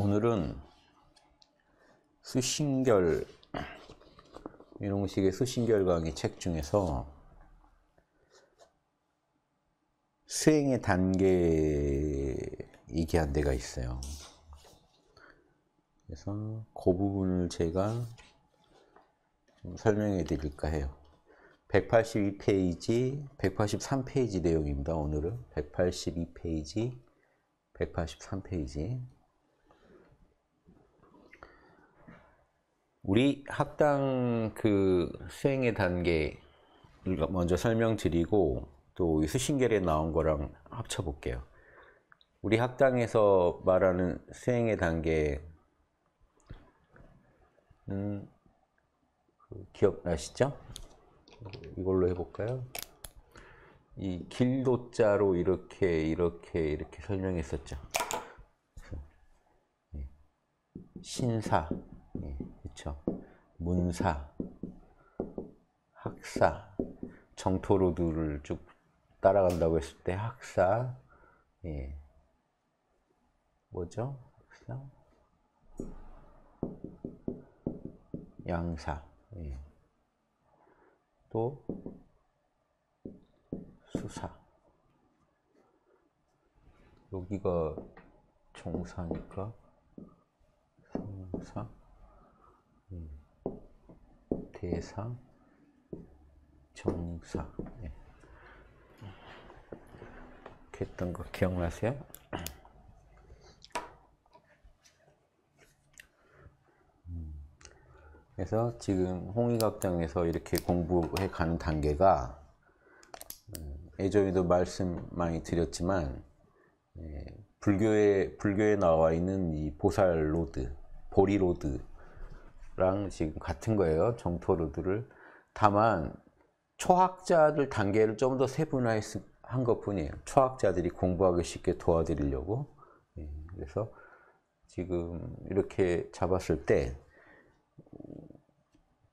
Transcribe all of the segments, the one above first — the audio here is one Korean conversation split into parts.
오늘은 수신결 이런식의 수신결 강의 책 중에서 수행의 단계 얘기한 데가 있어요. 그래서 그 부분을 제가 설명해 드릴까 해요. 182페이지, 183페이지 내용입니다. 오늘은 182페이지, 183페이지. 우리 합당그 수행의 단계 를 먼저 설명드리고 또 수신결에 나온 거랑 합쳐볼게요. 우리 합당에서 말하는 수행의 단계는 그 기억나시죠? 이걸로 해볼까요? 이 길도자로 이렇게 이렇게 이렇게 설명했었죠. 예. 신사 있죠. 그렇죠. 문사, 학사, 정토로드를 쭉 따라간다고 했을 때 학사, 예. 뭐죠? 학사? 양사, 예. 또 수사. 여기가 종사니까 성사. 대사 정사 네. 했던 거 기억나세요? 그래서 지금 홍의각장에서 이렇게 공부해 가는 단계가 예전에도 음, 말씀 많이 드렸지만 예, 불교에 불교에 나와 있는 이 보살로드, 보리로드 랑 지금 같은 거예요. 정토로드를. 다만 초학자들 단계를 좀 더 세분화한 것뿐이에요. 초학자들이 공부하기 쉽게 도와드리려고. 예, 그래서 지금 이렇게 잡았을 때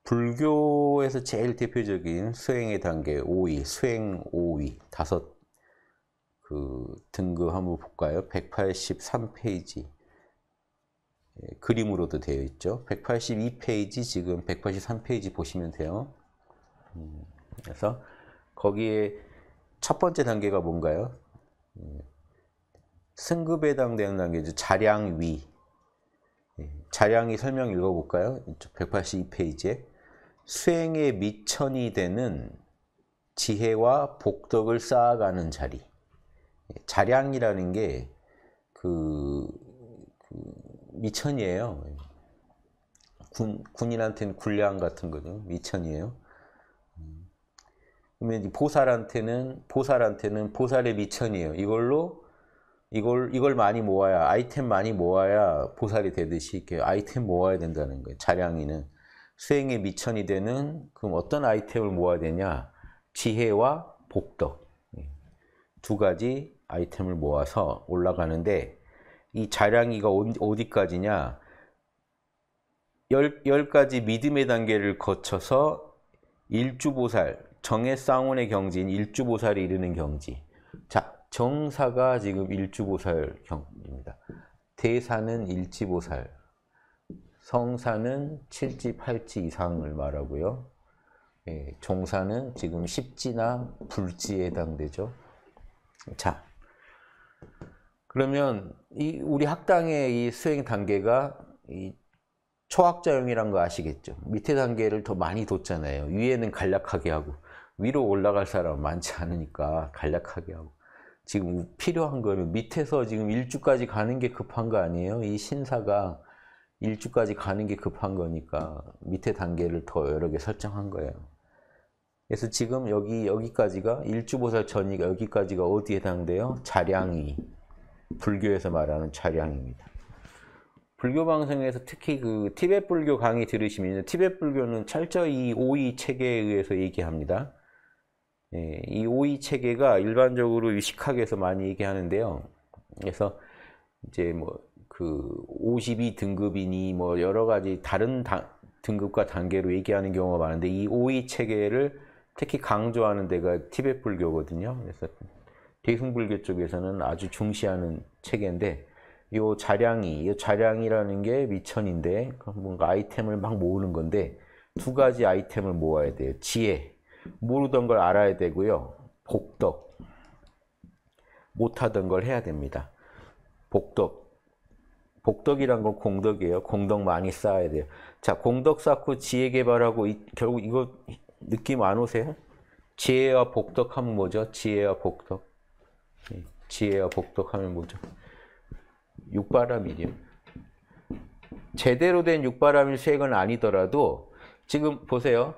불교에서 제일 대표적인 수행의 단계 5위, 수행 5위, 다섯 그 등급 한번 볼까요? 183페이지. 예, 그림으로도 되어 있죠. 182페이지 지금 183페이지 보시면 돼요. 음, 그래서 거기에 첫 번째 단계가 뭔가요? 예, 승급에 해당되는 단계죠. 자량위. 예, 자량이 설명 읽어볼까요? 182페이지에 수행의 미천이 되는 지혜와 복덕을 쌓아가는 자리. 자량이라는 게 그 그 미천이에요. 군, 군인한테는 군량 같은 거죠. 미천이에요. 음. 그러면 보살한테는 보살한테는 보살의 미천이에요. 이걸로 이걸 이걸 많이 모아야 아이템 많이 모아야 보살이 되듯이 이렇게 아이템 모아야 된다는 거예요. 자량이는 수행의 미천이 되는 그럼 어떤 아이템을 모아야 되냐? 지혜와 복덕 예. 두 가지 아이템을 모아서 올라가는데 이 자량이가 어디까지냐? 열, 열 가지 믿음의 단계를 거쳐서 일주보살, 정의 쌍운의 경지인 일주보살에 이르는 경지. 자, 정사가 지금 일주보살 경입니다. 대사는 일지보살, 성사는 7지, 8지 이상을 말하고요. 예, 종사는 지금 십지나 불지에 해당되죠. 자, 그러면 이 우리 학당의 이 수행 단계가 이초학자용이란거 아시겠죠? 밑에 단계를 더 많이 뒀잖아요. 위에는 간략하게 하고 위로 올라갈 사람 많지 않으니까 간략하게 하고 지금 필요한 거는 밑에서 지금 일주까지 가는 게 급한 거 아니에요? 이 신사가 일주까지 가는 게 급한 거니까 밑에 단계를 더 여러 개 설정한 거예요. 그래서 지금 여기 여기까지가 일주보살 전이가 여기까지가 어디에 해당돼요? 자량이 불교에서 말하는 차량입니다. 불교 방송에서 특히 그 티벳 불교 강의 들으시면 티벳 불교는 철저히 오이 체계에 의해서 얘기합니다. 예, 이 오이 체계가 일반적으로 유식학에서 많이 얘기하는데요. 그래서 이제 뭐 그 52등급이니 뭐 여러 가지 다른 다, 등급과 단계로 얘기하는 경우가 많은데 이 오이 체계를 특히 강조하는 데가 티벳 불교거든요. 그래서 대흉불교 쪽에서는 아주 중시하는 책인데이 자량이, 요 자량이라는 게 미천인데 뭔가 아이템을 막 모으는 건데 두 가지 아이템을 모아야 돼요. 지혜, 모르던 걸 알아야 되고요. 복덕, 못하던 걸 해야 됩니다. 복덕, 복덕이란 건 공덕이에요. 공덕 많이 쌓아야 돼요. 자, 공덕 쌓고 지혜 개발하고 이, 결국 이거 느낌 안 오세요? 지혜와 복덕하면 뭐죠? 지혜와 복덕. 예, 지혜와 복덕하면 뭐죠? 육바람이죠. 제대로 된 육바람일 수액은 아니더라도 지금 보세요.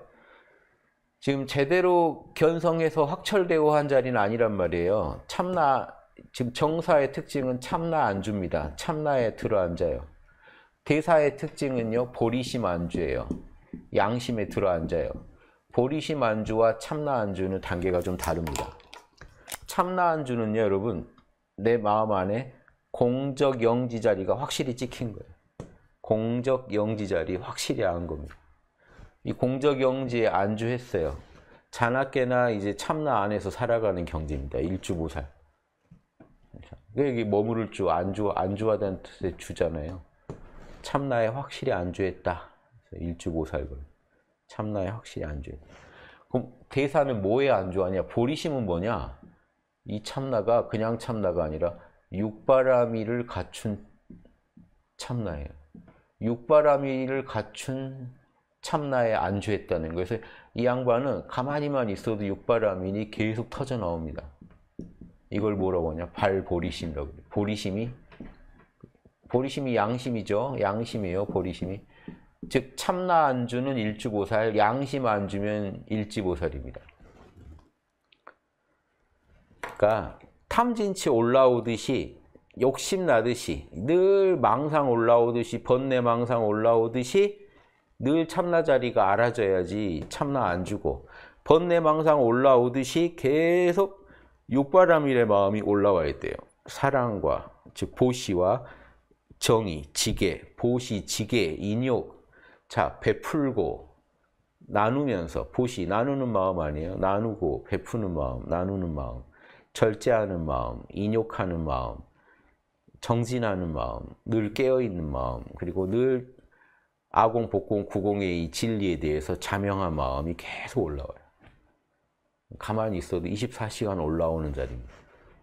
지금 제대로 견성해서 확철되고 한 자리는 아니란 말이에요. 참나 지금 정사의 특징은 참나 안주입니다. 참나에 들어앉아요. 대사의 특징은요. 보리심 안주예요. 양심에 들어앉아요. 보리심 안주와 참나 안주는 단계가 좀 다릅니다. 참나안주는요 여러분 내 마음 안에 공적 영지 자리가 확실히 찍힌 거예요. 공적 영지 자리 확실히 안 겁니다. 이 공적 영지에 안주했어요. 자나깨나 이제 참나 안에서 살아가는 경지입니다. 일주보살. 여기 그러니까 머무를 주, 안주, 안주하다는 뜻의 주잖아요. 참나에 확실히 안주했다. 일주보살 참나에 확실히 안주했다. 그럼 대사는 뭐에 안주하냐? 보리심은 뭐냐? 이 참나가 그냥 참나가 아니라 육바라미를 갖춘 참나예요. 육바라미를 갖춘 참나에 안주했다는 거예요. 그래서 이 양반은 가만히만 있어도 육바라미니 계속 터져 나옵니다. 이걸 뭐라고 하냐? 발보리심이라고 해요. 보리심이 보리심이 양심이죠. 양심이에요. 보리심이. 즉 참나 안주는 일주보살, 양심 안주면 일지보살입니다. 그러니까 탐진치 올라오듯이 욕심 나듯이 늘 망상 올라오듯이 번뇌 망상 올라오듯이 늘 참나 자리가 알아져야지 참나 안 주고 번뇌 망상 올라오듯이 계속 육바람일의 마음이 올라와야 돼요. 사랑과 즉 보시와 정의, 지게 보시, 지게 인욕 자 베풀고 나누면서 보시 나누는 마음 아니에요? 나누고 베푸는 마음, 나누는 마음 절제하는 마음, 인욕하는 마음, 정진하는 마음, 늘 깨어있는 마음, 그리고 늘 아공, 복공, 구공의 이 진리에 대해서 자명한 마음이 계속 올라와요. 가만히 있어도 24시간 올라오는 자리입니다.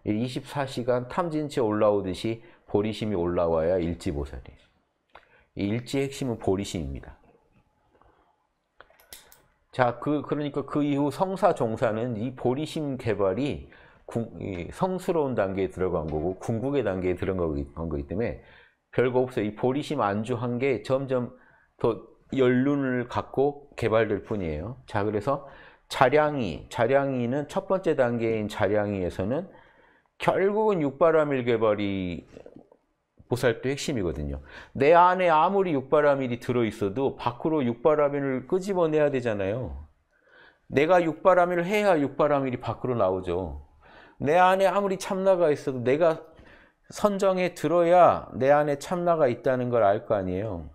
24시간 탐진체 올라오듯이 보리심이 올라와야 일지보살이 에요 일지의 핵심은 보리심입니다. 자, 그, 그러니까 그 이후 성사 종사는 이 보리심 개발이 성스러운 단계에 들어간 거고 궁극의 단계에 들어간 거기 때문에 별거 없어요. 이 보리심 안주한 게 점점 더 연륜을 갖고 개발될 뿐이에요. 자 그래서 자량이, 자량이는 첫 번째 단계인 자량이에서는 결국은 육바라밀 개발이 보살도 핵심이거든요. 내 안에 아무리 육바라밀이 들어있어도 밖으로 육바라밀을 끄집어내야 되잖아요. 내가 육바라밀을 해야 육바라밀이 밖으로 나오죠. 내 안에 아무리 참나가 있어도 내가 선정에 들어야 내 안에 참나가 있다는 걸 알 거 아니에요.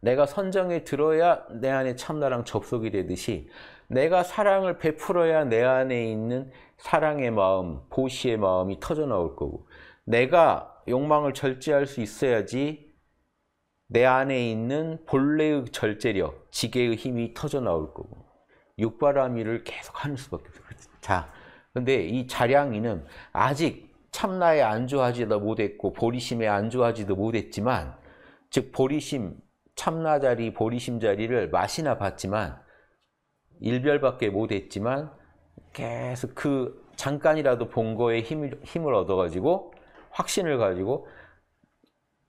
내가 선정에 들어야 내 안에 참나랑 접속이 되듯이 내가 사랑을 베풀어야 내 안에 있는 사랑의 마음, 보시의 마음이 터져 나올 거고 내가 욕망을 절제할 수 있어야지 내 안에 있는 본래의 절제력, 지게의 힘이 터져 나올 거고 육바라밀을 계속 하는 수밖에 없어요. 자, 근데 이 자량이는 아직 참나에 안주하지도 못했고 보리심에 안주하지도 못했지만 즉 보리심 참나 자리 보리심 자리를 맛이나 봤지만 일별밖에 못했지만 계속 그 잠깐이라도 본 거에 힘을, 힘을 얻어가지고 확신을 가지고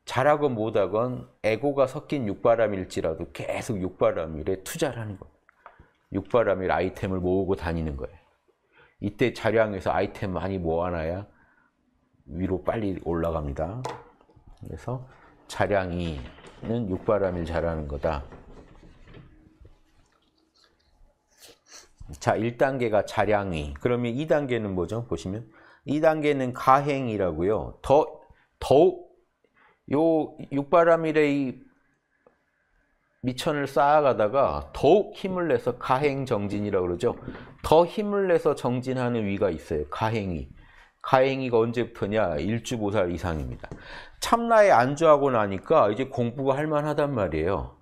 잘하건 못하건 에고가 섞인 육바람일지라도 계속 육바람일에 투자를 하는 거니다 육바람일 아이템을 모으고 다니는 거예요. 이때 자량에서 아이템 많이 모아놔야 위로 빨리 올라갑니다. 그래서 자량이는 육바람을 잘하는 거다. 자, 1단계가 자량이. 그러면 2단계는 뭐죠? 보시면 2단계는 가행이라고요. 더 더욱 요육바람이래 미천을 쌓아가다가 더욱 힘을 내서 가행정진이라고 그러죠. 더 힘을 내서 정진하는 위가 있어요. 가행이. 가행이가 언제부터냐? 일주보살 이상입니다. 참나에 안주하고 나니까 이제 공부가 할만하단 말이에요.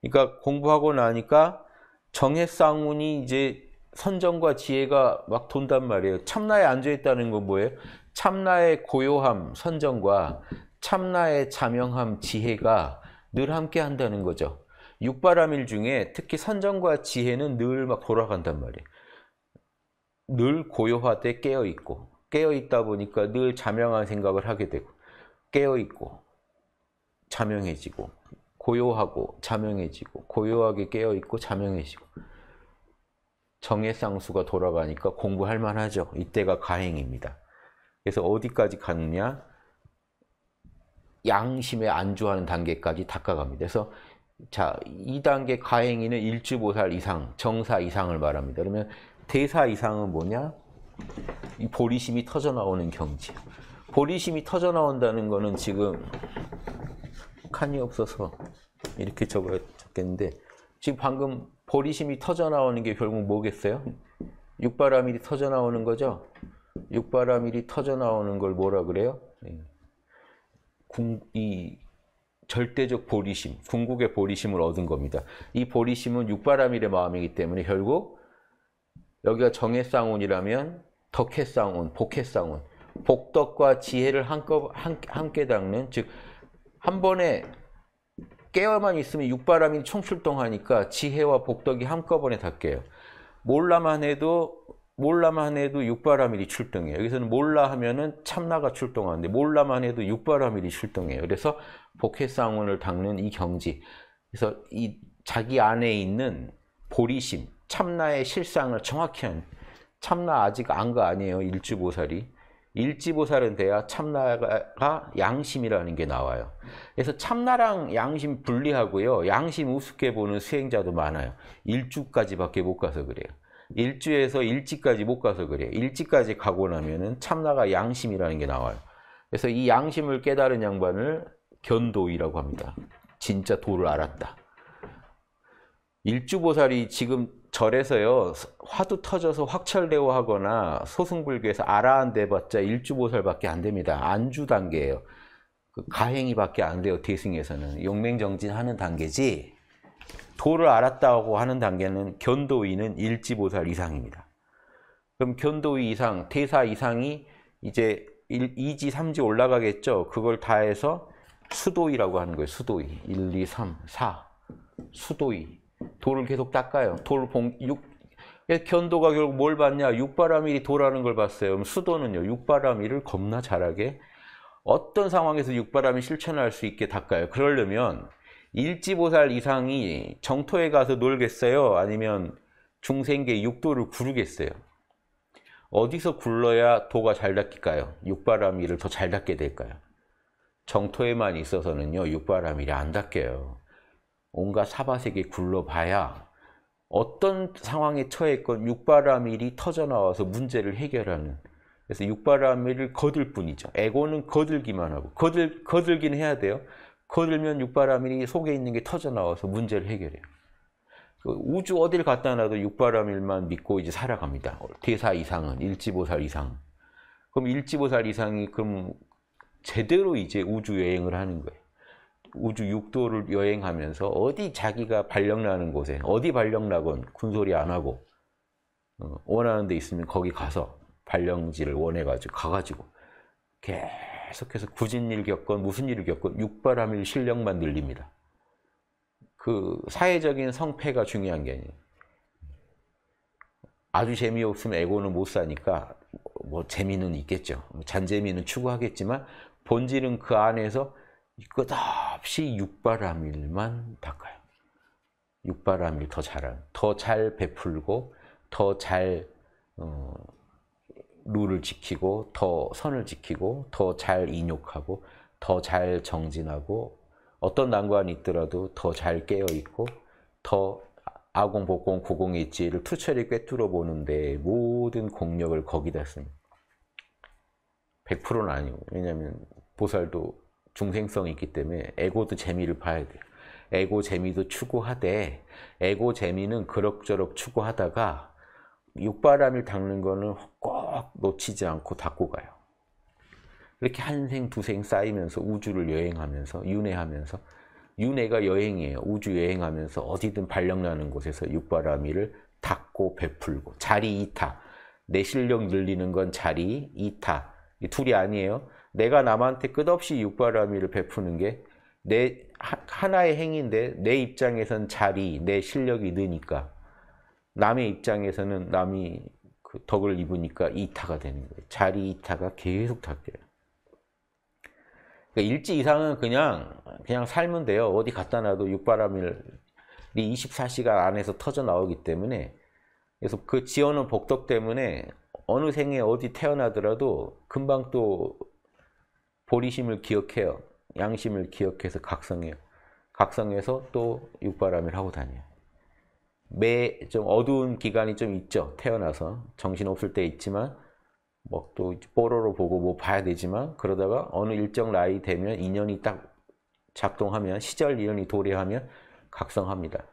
그러니까 공부하고 나니까 정해쌍운이 이제 선정과 지혜가 막 돈단 말이에요. 참나에 안주했다는 건 뭐예요? 참나의 고요함, 선정과 참나의 자명함, 지혜가 늘 함께 한다는 거죠. 육바람일 중에 특히 선정과 지혜는 늘 막 돌아간단 말이에요. 늘 고요하되 깨어 있고 깨어 있다 보니까 늘 자명한 생각을 하게 되고 깨어 있고 자명해지고 고요하고 자명해지고 고요하게 깨어 있고 자명해지고 정의 쌍수가 돌아가니까 공부할 만하죠. 이때가 가행입니다. 그래서 어디까지 가느냐? 양심에 안주하는 단계까지 닦아갑니다. 그래서 자, 2단계 가행이는 일주보살 이상, 정사 이상을 말합니다. 그러면 대사 이상은 뭐냐? 이 보리심이 터져나오는 경지. 보리심이 터져나온다는 거는 지금 칸이 없어서 이렇게 적었겠는데 지금 방금 보리심이 터져나오는 게 결국 뭐겠어요? 육바라밀이 터져나오는 거죠? 육바라밀이 터져나오는 걸 뭐라 그래요? 궁, 네. 이 절대적 보리심, 궁극의 보리심을 얻은 겁니다. 이 보리심은 육바라밀의 마음이기 때문에 결국 여기가 정의 쌍운이라면 덕의 쌍운, 복의 쌍운, 복덕과 지혜를 한꺼, 한, 함께 닦는 즉 한 번에 깨어만 있으면 육바람이 총출동하니까 지혜와 복덕이 한꺼번에 닦여요. 몰라만 해도 몰라만 해도 육바라밀이 출동해요. 여기서는 몰라 하면은 참나가 출동하는데 몰라만 해도 육바라밀이 출동해요. 그래서 복해상운을 닦는 이 경지. 그래서 이 자기 안에 있는 보리심, 참나의 실상을 정확히 한 참나 아직 안 거 아니에요. 일주보살이. 일지보살은 돼야 참나가 양심이라는 게 나와요. 그래서 참나랑 양심 분리하고요. 양심 우습게 보는 수행자도 많아요. 일주까지밖에 못 가서 그래요. 일주에서 일찍까지못 가서 그래. 요일찍까지 가고 나면은 참나가 양심이라는 게 나와요. 그래서 이 양심을 깨달은 양반을 견도이라고 합니다. 진짜 도를 알았다. 일주보살이 지금 절에서요 화두 터져서 확철대오하거나 소승불교에서 아라한대봤자 일주보살밖에 안 됩니다. 안주 단계예요. 그 가행이밖에 안 돼요. 대승에서는 용맹정진하는 단계지. 도를 알았다고 하는 단계는 견도위는 일지보살 이상입니다. 그럼 견도위 이상, 태사 이상이 이제 1, 2지, 3지 올라가겠죠. 그걸 다 해서 수도위라고 하는 거예요. 수도위. 1, 2, 3, 4. 수도위. 도를 계속 닦아요. 돌 봉, 육, 예, 견도가 결국 뭘 봤냐? 육바람일이 도라는 걸 봤어요. 그럼 수도는요. 육바람일을 겁나 잘하게 어떤 상황에서 육바람이 실천할 수 있게 닦아요. 그러려면 일지보살 이상이 정토에 가서 놀겠어요? 아니면 중생계 육도를 구르겠어요? 어디서 굴러야 도가 잘 닦일까요? 육바람이를 더잘 닦게 될까요? 정토에만 있어서는요. 육바람이를 안 닦여요. 온갖 사바세계 굴러봐야 어떤 상황에 처했건 육바람일이 터져나와서 문제를 해결하는 그래서 육바람일을 거들 뿐이죠. 에고는 거들기만 하고 거들, 거들긴 해야 돼요. 거들면 육바라밀이 속에 있는 게 터져 나와서 문제를 해결해요. 그 우주 어딜 갔다 나도 육바라밀만 믿고 이제 살아갑니다. 대사 이상은 일지보살 이상. 그럼 일지보살 이상이 그럼 제대로 이제 우주 여행을 하는 거예요. 우주 육도를 여행하면서 어디 자기가 발령나는 곳에 어디 발령나건 군소리 안 하고 어, 원하는 데 있으면 거기 가서 발령지를 원해가지고 가가지고 계속해서 굳은 일 겪건 무슨 일을 겪건 육바람일 실력만 늘립니다. 그 사회적인 성패가 중요한 게 아니에요. 아주 재미없으면 에고는 못 사니까 뭐 재미는 있겠죠. 뭐 잔재미는 추구하겠지만 본질은 그 안에서 끝없이 육바람일만 닦아요. 육바람일 더 잘한, 더잘 베풀고 더 잘 어, 룰을 지키고 더 선을 지키고 더 잘 인욕하고 더 잘 정진하고 어떤 난관이 있더라도 더 잘 깨어있고 더 아공, 복공, 구공이 있지를 투철히 꿰뚫어 보는데 모든 공력을 거기다 씁니다. 100%는 아니고 왜냐하면 보살도 중생성이 있기 때문에 에고도 재미를 봐야 돼요. 에고 재미도 추구하되 에고 재미는 그럭저럭 추구하다가 육바람이 닦는 거는 꼭 놓치지 않고 닦고 가요. 이렇게 한 생, 두 생 쌓이면서 우주를 여행하면서, 윤회하면서, 윤회가 여행이에요. 우주 여행하면서 어디든 발령나는 곳에서 육바람이를 닦고 베풀고, 자리 이타. 내 실력 늘리는 건 자리 이타. 이 둘이 아니에요. 내가 남한테 끝없이 육바람이를 베푸는 게 내 하나의 행인데 내 입장에선 자리, 내 실력이 느니까 남의 입장에서는 남이 그 덕을 입으니까 이타가 되는 거예요. 자리 이타가 계속 닦여요. 그러니까 일지 이상은 그냥 그냥 살면 돼요. 어디 갖다 놔도 육바람이 24시간 안에서 터져 나오기 때문에 그래서 그 지어놓은 복덕 때문에 어느 생에 어디 태어나더라도 금방 또 보리심을 기억해요. 양심을 기억해서 각성해요. 각성해서 또 육바람일 하고 다녀요. 매좀 어두운 기간이 좀 있죠. 태어나서 정신없을 때 있지만 뭐 또 뽀로로 보고 뭐 봐야 되지만 그러다가 어느 일정 나이 되면 인연이 딱 작동하면 시절 인연이 도래하면 각성합니다.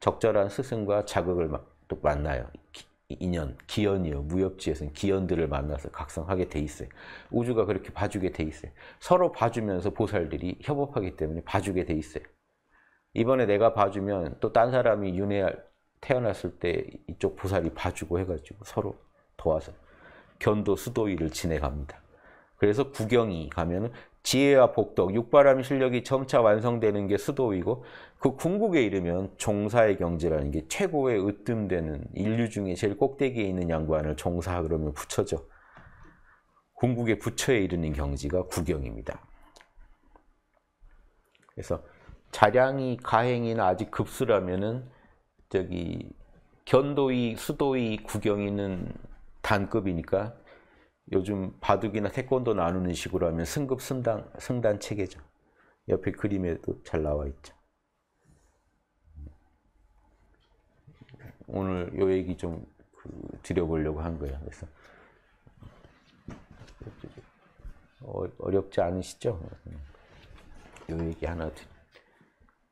적절한 스승과 자극을 막 또 만나요. 기, 인연, 기연이요. 무협지에서는 기연들을 만나서 각성하게 돼 있어요. 우주가 그렇게 봐주게 돼 있어요. 서로 봐주면서 보살들이 협업하기 때문에 봐주게 돼 있어요. 이번에 내가 봐주면 또 딴 사람이 윤회 태어났을 때 이쪽 보살이 봐주고 해가지고 서로 도와서 견도 수도위를 지내갑니다. 그래서 구경이 가면 지혜와 복덕, 육바람 실력이 점차 완성되는 게 수도이고 그 궁극에 이르면 종사의 경지라는 게 최고의 으뜸되는 인류 중에 제일 꼭대기에 있는 양반을 종사 그러면 부처죠. 궁극의 부처에 이르는 경지가 구경입니다. 그래서 자량이 가행이나 아직 급수라면은 저기 견도의 수도의 구경이는 단급이니까 요즘 바둑이나 태권도 나누는 식으로 하면 승급 승단 승단 체계죠. 옆에 그림에도 잘 나와 있죠. 오늘 요 얘기 좀 그 드려보려고 한 거예요. 그래서 어, 어렵지 않으시죠? 요 얘기 하나 드려.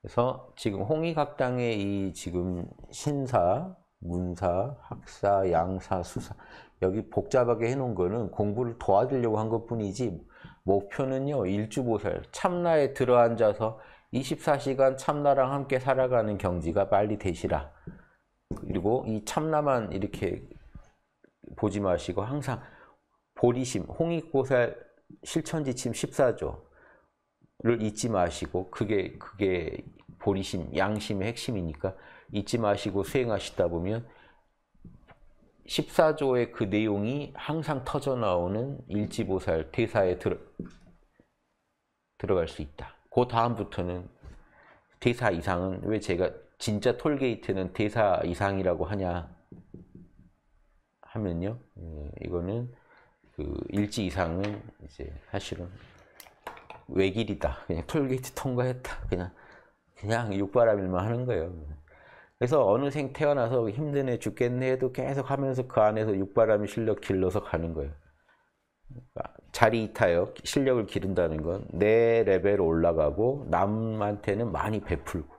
그래서 지금 홍익학당의 이 지금 신사, 문사, 학사, 양사, 수사 여기 복잡하게 해놓은 거는 공부를 도와주려고 한 것뿐이지 목표는요 일주보살 참나에 들어앉아서 24시간 참나랑 함께 살아가는 경지가 빨리 되시라 그리고 이 참나만 이렇게 보지 마시고 항상 보리심 홍익보살 실천지침 14조 를 잊지 마시고 그게 그게 본심 양심의 핵심이니까 잊지 마시고 수행하시다 보면 14조의 그 내용이 항상 터져 나오는 일지보살 대사에 들어, 들어갈 수 있다. 그 다음부터는 대사 이상은 왜 제가 진짜 톨게이트는 대사 이상이라고 하냐 하면요. 예, 이거는 그 일지 이상은 이제 사실은 외길이다. 그냥 톨게이트 통과했다. 그냥 그냥 육바람일만 하는 거예요. 그래서 어느생 태어나서 힘드네 죽겠네 해도 계속 하면서 그 안에서 육바람이 실력 길러서 가는 거예요. 그러니까 자리 이타요. 실력을 기른다는 건 내 레벨 올라가고 남한테는 많이 베풀고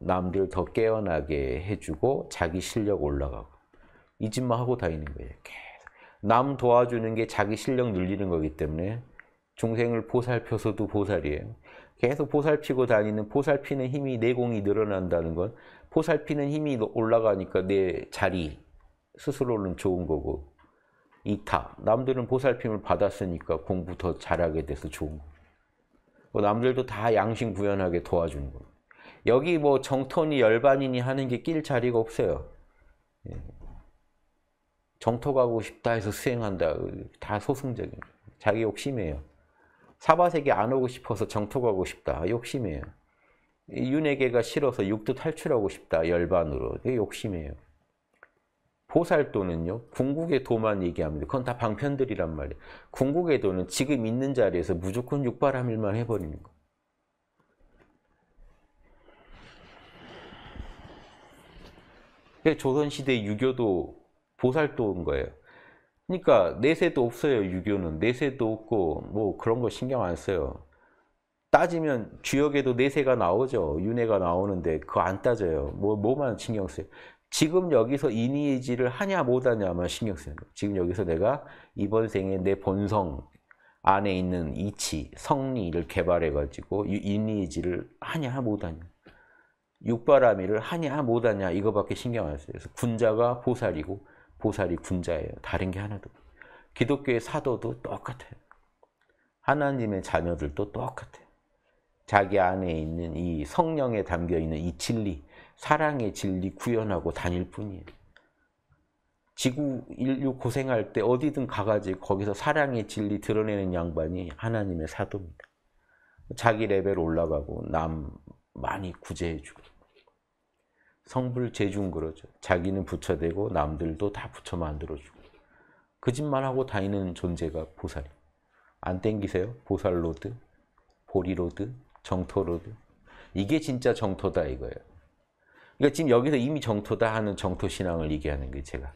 남들 더 깨어나게 해주고 자기 실력 올라가고 이 짓만 하고 다니는 거예요. 계속. 남 도와주는 게 자기 실력 늘리는 거기 때문에 중생을 보살펴서도 보살이에요. 계속 보살피고 다니는 보살피는 힘이 내공이 늘어난다는 건 보살피는 힘이 올라가니까 내 자리 스스로는 좋은 거고 이타 남들은 보살핌을 받았으니까 공부 더 잘하게 돼서 좋은 거 뭐 남들도 다 양심 구현하게 도와주는 거 여기 뭐 정토니 열반이니 하는 게 낄 자리가 없어요. 예. 정토 가고 싶다 해서 수행한다. 다 소승적인 자기 욕심이에요. 사바세계 안 오고 싶어서 정토 가고 싶다. 욕심이에요. 윤회계가 싫어서 육도 탈출하고 싶다. 열반으로. 그게 욕심이에요. 보살도는요. 궁극의 도만 얘기합니다. 그건 다 방편들이란 말이에요. 궁극의 도는 지금 있는 자리에서 무조건 육바람일만 해버리는 거 조선시대 유교도 보살도인 거예요. 그러니까 내세도 없어요 유교는 내세도 없고 뭐 그런 거 신경 안 써요. 따지면 주역에도 내세가 나오죠 윤회가 나오는데 그거 안 따져요. 뭐 뭐만 신경 써요. 지금 여기서 이니지를 하냐 못하냐만 신경 써요. 지금 여기서 내가 이번 생에 내 본성 안에 있는 이치, 성리를 개발해가지고 이니지를 하냐 못하냐. 육바라밀을 하냐 못하냐 이거밖에 신경 안 써요. 그래서 군자가 보살이고 보살이 군자예요. 다른 게 하나도. 기독교의 사도도 똑같아요. 하나님의 자녀들도 똑같아요. 자기 안에 있는 이 성령에 담겨 있는 이 진리, 사랑의 진리 구현하고 다닐 뿐이에요. 지구 인류 고생할 때 어디든 가가지 거기서 사랑의 진리 드러내는 양반이 하나님의 사도입니다. 자기 레벨 올라가고 남 많이 구제해주고 성불 재중 그러죠. 자기는 부처 되고 남들도 다 부처 만들어주고 거짓말하고 다니는 존재가 보살이. 안 땡기세요? 보살로드, 보리로드, 정토로드. 이게 진짜 정토다 이거예요. 그러니까 지금 여기서 이미 정토다 하는 정토 신앙을 얘기하는 게 제가.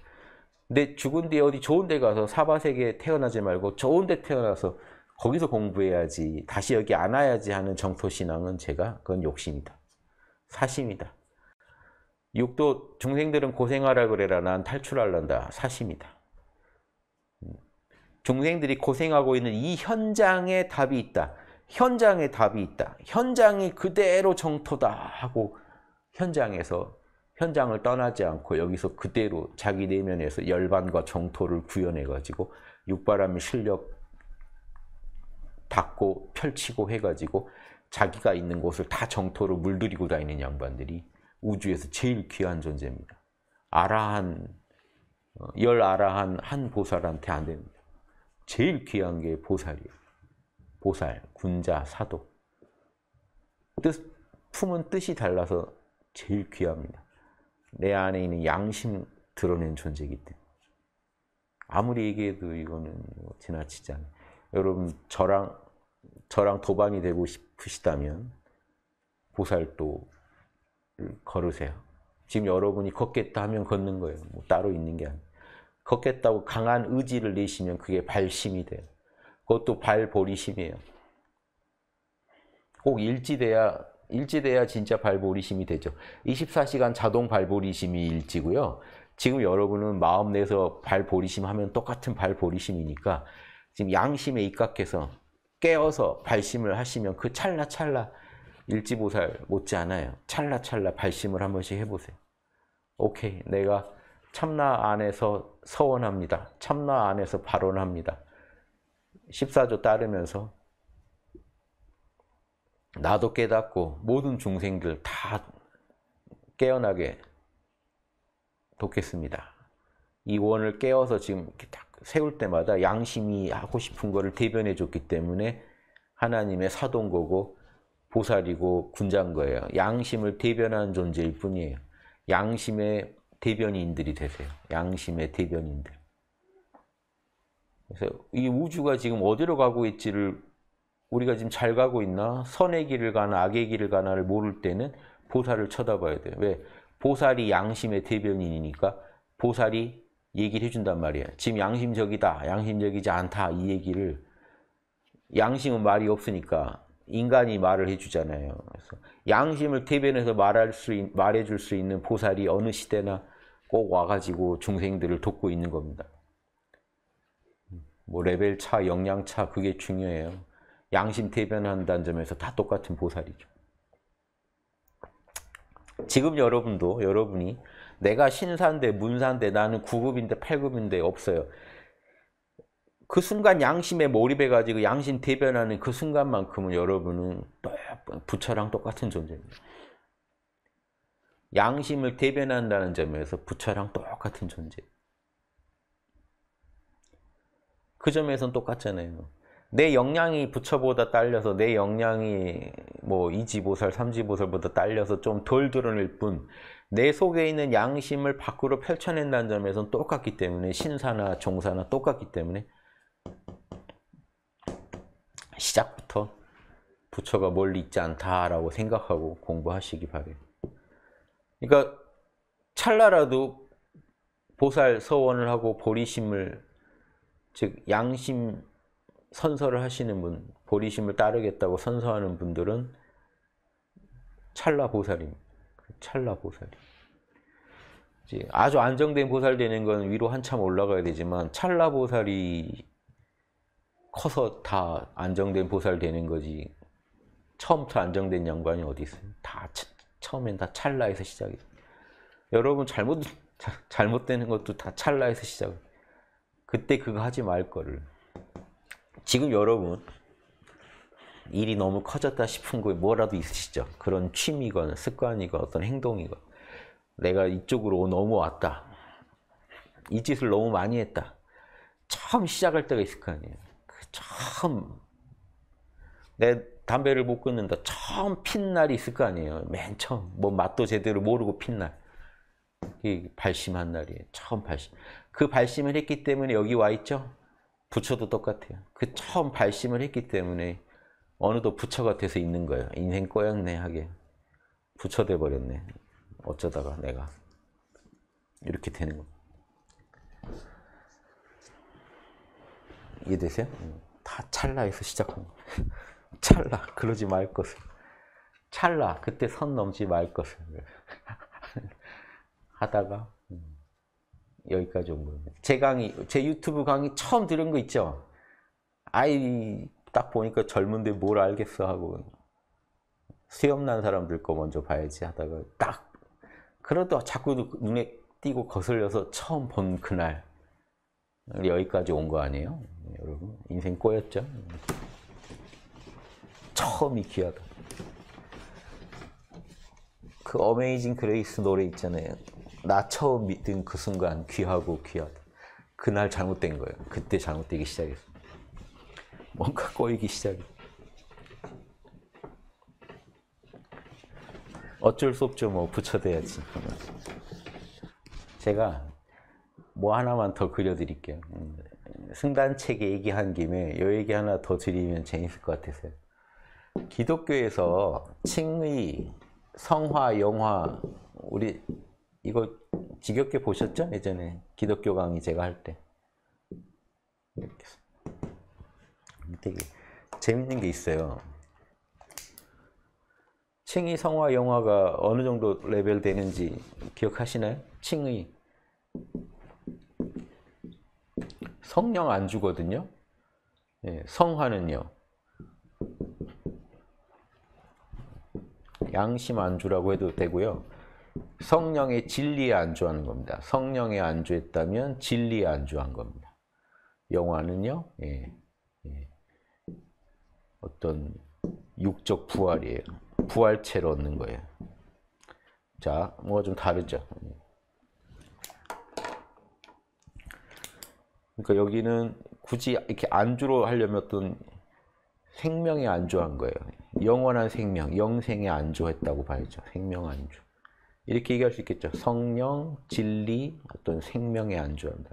근데 죽은 뒤에 어디 좋은 데 가서 사바세계 태어나지 말고 좋은 데 태어나서 거기서 공부해야지 다시 여기 안 와야지 하는 정토 신앙은 제가 그건 욕심이다. 사심이다. 육도 중생들은 고생하라 그래라 난 탈출하란다 사심이다. 음. 중생들이 고생하고 있는 이 현장에 답이 있다. 현장에 답이 있다. 현장이 그대로 정토다 하고 현장에서 현장을 떠나지 않고 여기서 그대로 자기 내면에서 열반과 정토를 구현해가지고 육바람의 실력 닫고 펼치고 해가지고 자기가 있는 곳을 다 정토로 물들이고 다니는 양반들이 우주에서 제일 귀한 존재입니다. 아라한, 어, 열 아라한 한 보살한테 안 됩니다. 제일 귀한 게 보살이에요. 보살, 군자, 사도. 뜻, 품은 뜻이 달라서 제일 귀합니다. 내 안에 있는 양심 드러낸 존재이기 때문에. 아무리 얘기해도 이거는 뭐 지나치지 않아요. 여러분 저랑 저랑 도반이 되고 싶으시다면 보살도 음, 걸으세요. 지금 여러분이 걷겠다 하면 걷는 거예요. 뭐 따로 있는 게 아니에요. 걷겠다고 강한 의지를 내시면 그게 발심이 돼요. 그것도 발보리심이에요. 꼭 일지돼야 일지돼야 진짜 발보리심이 되죠. 24시간 자동 발보리심이 일지고요. 지금 여러분은 마음 내서 발보리심 하면 똑같은 발보리심이니까 지금 양심에 입각해서 깨어서 발심을 하시면 그 찰나찰나 일지보살 못지않아요. 찰나찰나 발심을 한 번씩 해보세요. 오케이, 내가 참나 안에서 서원합니다. 참나 안에서 발언합니다. 14조 따르면서 나도 깨닫고 모든 중생들 다 깨어나게 돕겠습니다. 이 원을 깨워서 지금 이렇게 딱 세울 때마다 양심이 하고 싶은 거를 대변해 줬기 때문에 하나님의 사동거고 보살이고 군자인 거예요. 양심을 대변하는 존재일 뿐이에요. 양심의 대변인들이 되세요. 양심의 대변인들. 그래서 이 우주가 지금 어디로 가고 있지를 우리가 지금 잘 가고 있나? 선의 길을 가나 악의 길을 가나를 모를 때는 보살을 쳐다봐야 돼요. 왜? 보살이 양심의 대변인이니까 보살이 얘기를 해준단 말이에요. 지금 양심적이다, 양심적이지 않다 이 얘기를 양심은 말이 없으니까 인간이 말을 해주잖아요. 그래서 양심을 대변해서 말할 수 있, 말해줄 수 있는 보살이 어느 시대나 꼭 와가지고 중생들을 돕고 있는 겁니다. 뭐 레벨 차, 역량 차 그게 중요해요. 양심 대변한다는 점에서 다 똑같은 보살이죠. 지금 여러분도 여러분이 내가 신사인데 문사인데 나는 9급인데 8급인데 없어요. 그 순간 양심에 몰입해가지고 양심 대변하는 그 순간만큼은 여러분은 부처랑 똑같은 존재입니다. 양심을 대변한다는 점에서 부처랑 똑같은 존재. 그 점에선 똑같잖아요. 내 역량이 부처보다 딸려서 내 역량이 뭐 2지보살, 3지보살보다 딸려서 좀 덜 드러낼 뿐 내 속에 있는 양심을 밖으로 펼쳐낸다는 점에선 똑같기 때문에 신사나 종사나 똑같기 때문에 시작부터 부처가 멀리 있지 않다라고 생각하고 공부하시기 바래요. 그러니까 찰나라도 보살 서원을 하고 보리심을 즉 양심 선서를 하시는 분, 보리심을 따르겠다고 선서하는 분들은 찰나 보살입니다. 찰나 보살이. 아주 안정된 보살 되는 건 위로 한참 올라가야 되지만 찰나 보살이 커서 다 안정된 보살 되는 거지 처음부터 안정된 연관이 어디 있어요? 다 처음엔 다 찰나에서 시작이 여러분 잘못 자, 잘못되는 것도 다 찰나에서 시작. 그때 그거 하지 말 거를. 지금 여러분 일이 너무 커졌다 싶은 거에 뭐라도 있으시죠? 그런 취미건 습관이건 어떤 행동이건 내가 이쪽으로 넘어왔다. 이 짓을 너무 많이 했다. 처음 시작할 때가 있을 거 아니에요. 처음 내 담배를 못 끊는다. 처음 핀 날이 있을 거 아니에요. 맨 처음 뭐 맛도 제대로 모르고 핀 날. 발심한 날이에요. 처음 발심. 그 발심을 했기 때문에 여기 와 있죠. 부처도 똑같아요. 그 처음 발심을 했기 때문에 어느덧 부처가 돼서 있는 거예요. 인생 꺼였네 하게. 부처 돼 버렸네. 어쩌다가 내가 이렇게 되는 거. 이해되세요? 다 찰나에서 시작합니다. 찰나 그러지 말 것을 찰나 그때 선 넘지 말 것을 하다가 음, 여기까지 온 거예요. 제 강의 제 유튜브 강의 처음 들은 거 있죠? 아이 딱 보니까 젊은데 뭘 알겠어 하고 수염난 사람들 거 먼저 봐야지 하다가 딱 그러다 자꾸 눈에 띄고 거슬려서 처음 본 그날 여기까지 온 거 아니에요? 여러분 인생 꼬였죠? 처음이 귀하다. 그 어메이징 그레이스 노래 있잖아요. 나 처음 믿은 그 순간 귀하고 귀하다. 그날 잘못된 거예요. 그때 잘못되기 시작했어. 뭔가 꼬이기 시작해. 어쩔 수 없죠. 뭐 붙여대야지. 제가 뭐 하나만 더 그려드릴게요. 음, 승단책 얘기한 김에 요 얘기 하나 더 드리면 재밌을 것 같아서요. 기독교에서 칭의, 성화, 영화 우리 이거 지겹게 보셨죠? 예전에 기독교 강의 제가 할 때. 되게 재밌는 게 있어요. 칭의 성화 영화가 어느 정도 레벨 되는지 기억하시나요? 칭의. 성령 안 주거든요. 예, 성화는요. 양심 안주라고 해도 되고요. 성령의 진리에 안주하는 겁니다. 성령에 안주했다면 진리에 안주한 겁니다. 영화는요. 예, 예. 어떤 육적 부활이에요. 부활체를 얻는 거예요. 자, 뭐가 좀 다르죠. 그러니까 여기는 굳이 이렇게 안주로 하려면 어떤 생명의 안주한 거예요. 영원한 생명, 영생의 안주했다고 봐야죠. 생명 안주. 이렇게 얘기할 수 있겠죠. 성령, 진리, 어떤 생명의 안주한다.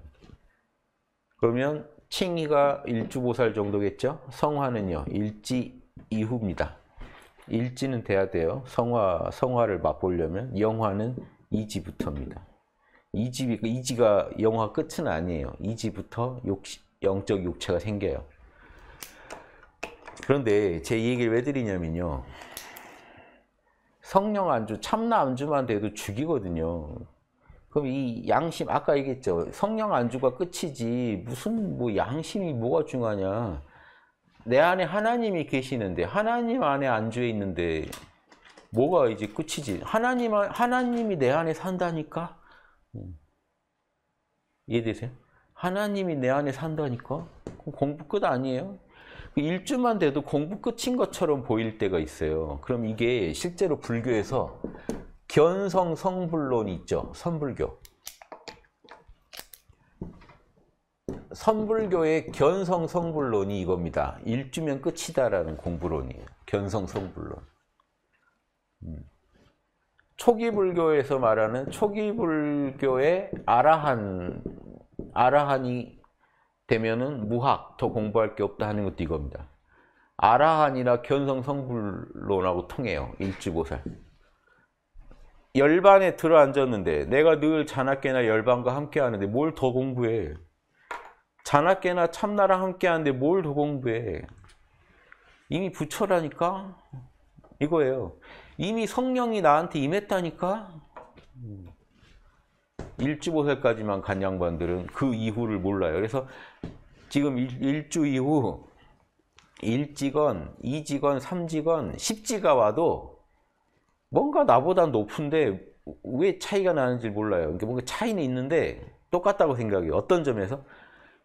그러면 칭의가 일주보살 정도겠죠. 성화는요. 일지 이후입니다. 일지는 돼야 돼요. 성화, 성화를 맛보려면 영화는 이지부터입니다. 이집이 이지가 영화 끝은 아니에요. 이지부터 욕, 영적 육체가 생겨요. 그런데 제 얘기를 왜 드리냐면요. 성령 안주, 참나 안주만 돼도 죽이거든요. 그럼 이 양심, 아까 얘기했죠. 성령 안주가 끝이지 무슨 뭐 양심이 뭐가 중요하냐. 내 안에 하나님이 계시는데 하나님 안에 안주해 있는데 뭐가 이제 끝이지. 하나님, 하나님이 내 안에 산다니까? 음. 이해되세요? 하나님이 내 안에 산다니까? 공부 끝 아니에요? 그 일주만 돼도 공부 끝인 것처럼 보일 때가 있어요. 그럼 이게 실제로 불교에서 견성 성불론이 있죠. 선불교. 선불교의 견성 성불론이 이겁니다. 일주면 끝이다라는 공부론이에요. 견성 성불론. 음. 초기 불교에서 말하는 초기 불교의 아라한 아라한이 되면은 무학 더 공부할 게 없다 하는 것도 이겁니다. 아라한이나 견성 성불론하고 통해요. 일지보살. 열반에 들어앉았는데 내가 늘 자나깨나 열반과 함께 하는데 뭘 더 공부해? 자나깨나 참나랑 함께 하는데 뭘 더 공부해? 이미 부처라니까? 이거예요. 이미 성령이 나한테 임했다니까? 음. 일주보살까지만 간 양반들은 그 이후를 몰라요. 그래서 지금 일, 주 이후 일직원이직원삼직원십지가 와도 뭔가 나보다 높은데 왜 차이가 나는지 몰라요. 그러니까 뭔가 차이는 있는데 똑같다고 생각해요. 어떤 점에서?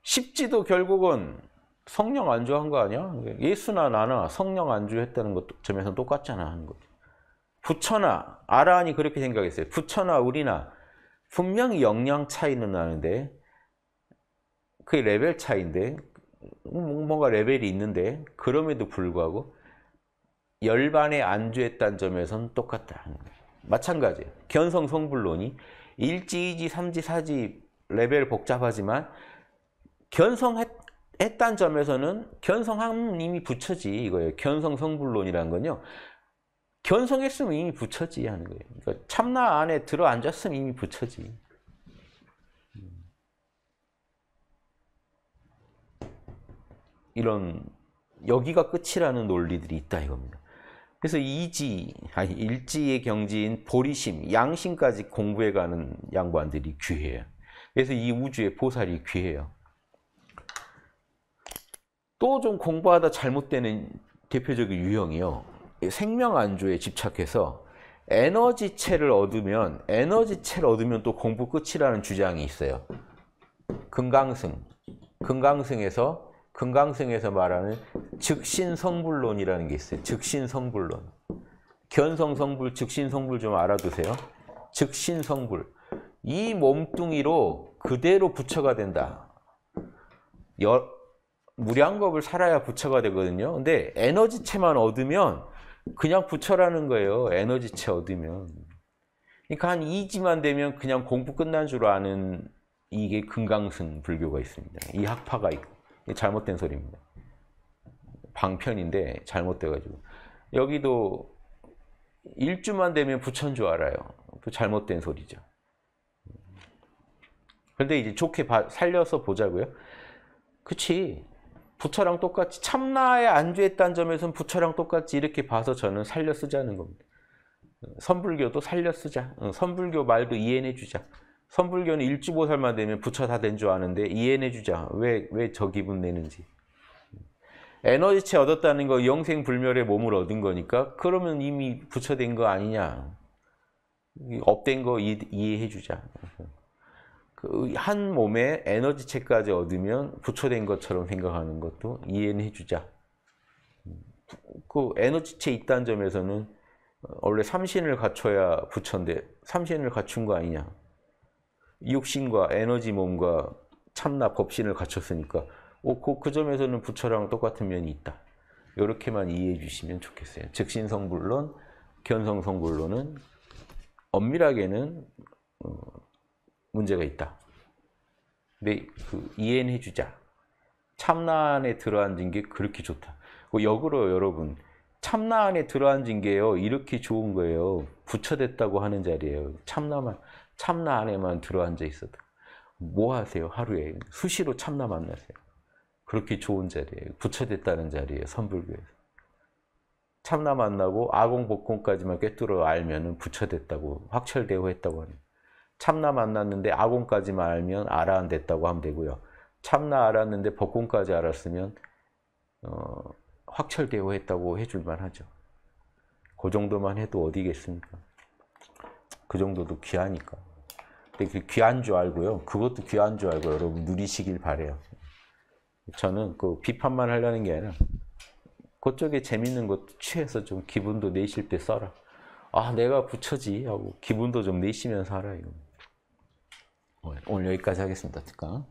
십지도 결국은 성령 안주한 거 아니야? 예수나 나나 성령 안주했다는 것 점에서 는 똑같잖아 하는 거죠. 부처나 아라한이 그렇게 생각했어요. 부처나 우리나 분명히 역량 차이는 나는데 그게 레벨 차이인데 뭐, 뭔가 레벨이 있는데 그럼에도 불구하고 열반에 안주했다는 점에선 똑같다. 마찬가지예요. 견성 성불론이 일지, 2지, 3지, 4지 레벨 복잡하지만 견성했다는 점에서는 견성함 이미 붙여지 이거예요. 견성 성불론이라는 건요. 견성했으면 이미 부처지 하는 거예요. 그러니까 참나 안에 들어앉았으면 이미 부처지. 이런 여기가 끝이라는 논리들이 있다 이겁니다. 그래서 이지, 아니 일지의 경지인 보리심, 양심까지 공부해가는 양반들이 귀해요. 그래서 이 우주의 보살이 귀해요. 또 좀 공부하다 잘못되는 대표적인 유형이요. 생명 안주에 집착해서 에너지체를 얻으면 에너지체를 얻으면 또 공부 끝이라는 주장이 있어요. 금강승. 금강승에서 금강승에서 말하는 즉신성불론이라는 게 있어요. 즉신성불론. 견성성불, 즉신성불 좀 알아두세요. 즉신성불. 이 몸뚱이로 그대로 부처가 된다. 여, 무량겁을 살아야 부처가 되거든요. 근데 에너지체만 얻으면 그냥 부처라는 거예요. 에너지체 얻으면. 그러니까 한 2지만 되면 그냥 공부 끝난 줄 아는 이게 금강승 불교가 있습니다. 이 학파가 있고. 잘못된 소리입니다. 방편인데 잘못돼가지고. 여기도 1주만 되면 부처인 줄 알아요. 또 그 잘못된 소리죠. 그런데 이제 좋게 살려서 보자고요. 그치. 부처랑 똑같이 참나에 안주했다는 점에서는 부처랑 똑같이 이렇게 봐서 저는 살려 쓰자는 겁니다. 선불교도 살려 쓰자. 어, 선불교 말도 이해해 주자. 선불교는 일주보살만 되면 부처 다 된 줄 아는데 이해해 주자. 왜 왜 저 기분 내는지. 에너지체 얻었다는 거 영생 불멸의 몸을 얻은 거니까 그러면 이미 부처 된 거 아니냐. 업된 거 이해해 주자. 그한 몸에 에너지체까지 얻으면 부처된 것처럼 생각하는 것도 이해는 해주자. 그 에너지체 있다는 점에서는 어, 원래 삼신을 갖춰야 부처인데 삼신을 갖춘 거 아니냐. 육신과 에너지 몸과 참나 법신을 갖췄으니까 그, 그 점에서는 부처랑 똑같은 면이 있다. 이렇게만 이해해 주시면 좋겠어요. 즉신성불론, 견성성불론은 엄밀하게는 어, 문제가 있다. 내그 이해는 해주자. 참난에 들어앉은 게 그렇게 좋다. 그 역으로 여러분 참난에 들어앉은 게요 이렇게 좋은 거예요. 부처됐다고 하는 자리예요. 참나만 참나 안에만 들어앉아 있어도 뭐 하세요 하루에 수시로 참나 만나세요. 그렇게 좋은 자리예요. 부처됐다는 자리예요. 선불교에서. 참나 만나고 아공 복공까지만 꿰뚫어 알면은 부처됐다고 확철대오했다고 하는. 참나 만났는데 아공까지만 알면 아라한 됐다고 하면 되고요. 참나 알았는데 법공까지 알았으면 어, 확철대오 했다고 해줄만 하죠. 그 정도만 해도 어디겠습니까? 그 정도도 귀하니까. 근데 그 귀한 줄 알고요. 그것도 귀한 줄 알고 여러분 누리시길 바래요. 저는 그 비판만 하려는 게 아니라 그쪽에 재밌는 것도 취해서 좀 기분도 내실 때 써라. 아 내가 부처지 하고 기분도 좀 내시면서 하라 이거. 오늘 여기까지 하겠습니다. 특강.